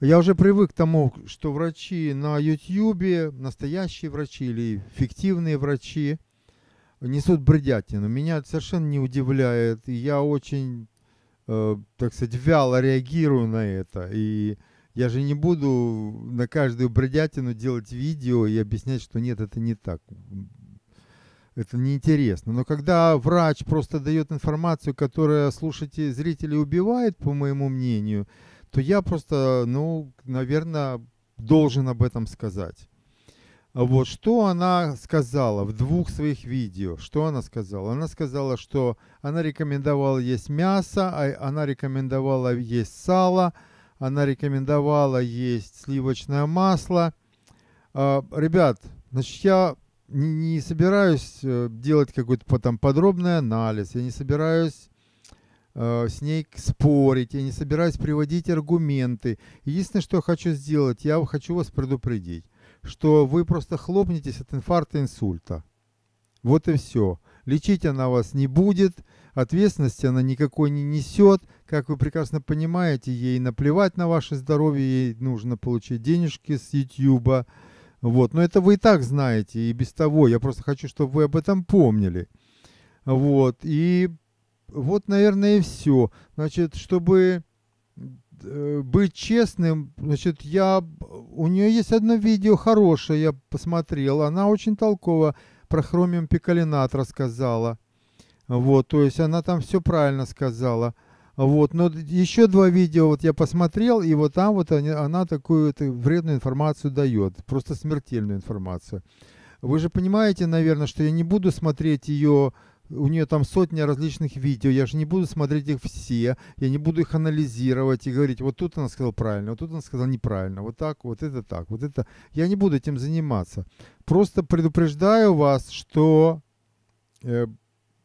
Я уже привык к тому, что врачи на Ютьюбе, настоящие врачи или фиктивные врачи, несут бредятину. Меня это совершенно не удивляет. И я очень, э, так сказать, вяло реагирую на это. И я же не буду на каждую бредятину делать видео и объяснять, что нет, это не так. Это неинтересно. Но когда врач просто дает информацию, которая слушателей, зрители убивает, по моему мнению, то я просто, ну, наверное, должен об этом сказать. Вот, что она сказала в двух своих видео? Что она сказала? Она сказала, что она рекомендовала есть мясо, а она рекомендовала есть сало, она рекомендовала есть сливочное масло. А, ребят, значит, я не собираюсь э, делать какой-то потом подробный анализ, я не собираюсь Э, с ней спорить, я не собираюсь приводить аргументы. Единственное, что я хочу сделать, я хочу вас предупредить, что вы просто хлопнетесь от инфаркта инсульта. Вот и все. Лечить она вас не будет, ответственности она никакой не несет. Как вы прекрасно понимаете, ей наплевать на ваше здоровье, ей нужно получить денежки с YouTube. Вот. Но это вы и так знаете, и без того. Я просто хочу, чтобы вы об этом помнили. Вот. И вот, наверное, и все. Значит, чтобы э, быть честным, значит, я... У нее есть одно видео хорошее, я посмотрел. Она очень толково про хромиум пикалинат рассказала. Вот, то есть она там все правильно сказала. Вот, но еще два видео вот я посмотрел, и вот там вот они, она такую вредную информацию дает, просто смертельную информацию. Вы же понимаете, наверное, что я не буду смотреть ее у нее там сотня различных видео, я же не буду смотреть их все, я не буду их анализировать и говорить, вот тут она сказала правильно, вот тут она сказала неправильно, вот так, вот это так, вот это. Я не буду этим заниматься. Просто предупреждаю вас, что э,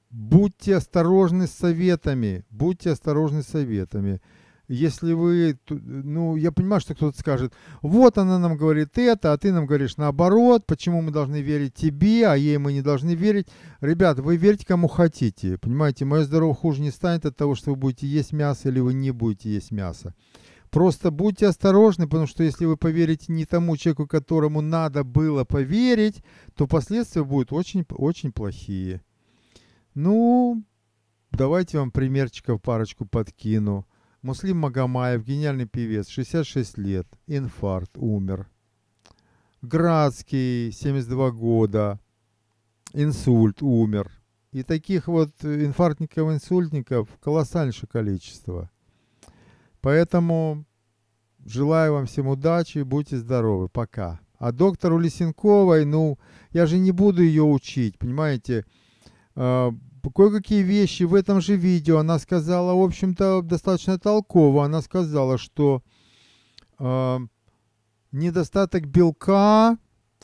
будьте осторожны с советами, будьте осторожны с советами если вы, ну, я понимаю, что кто-то скажет, вот она нам говорит это, а ты нам говоришь наоборот, почему мы должны верить тебе, а ей мы не должны верить. ребят, вы верьте кому хотите, понимаете, мое здоровье хуже не станет от того, что вы будете есть мясо или вы не будете есть мясо. Просто будьте осторожны, потому что если вы поверите не тому человеку, которому надо было поверить, то последствия будут очень-очень плохие. Ну, давайте вам примерчиков парочку подкину. Муслим Магомаев, гениальный певец, 66 лет, инфаркт, умер. Градский, 72 года, инсульт, умер. И таких вот инфарктников, инсультников колоссальнейшее количество. Поэтому желаю вам всем удачи, и будьте здоровы, пока. А доктору Лисенковой, ну, я же не буду ее учить, понимаете, а, кое-какие вещи в этом же видео она сказала, в общем-то, достаточно толково. Она сказала, что э, недостаток белка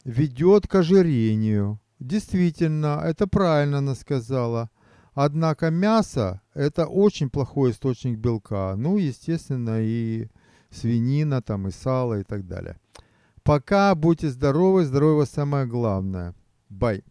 ведет к ожирению. Действительно, это правильно она сказала. Однако мясо – это очень плохой источник белка. Ну, естественно, и свинина, там, и сало, и так далее. Пока будьте здоровы, здоровье самое главное. Бай.